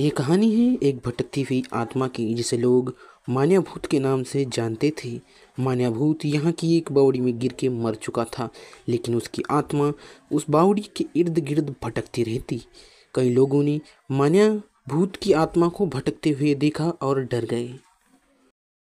ये कहानी है एक भटकती हुई आत्मा की जिसे लोग मान्याभूत के नाम से जानते थे मान्याभूत यहाँ की एक बावड़ी में गिर के मर चुका था लेकिन उसकी आत्मा उस बावड़ी के इर्द गिर्द भटकती रहती कई लोगों ने मान्या भूत की आत्मा को भटकते हुए देखा और डर गए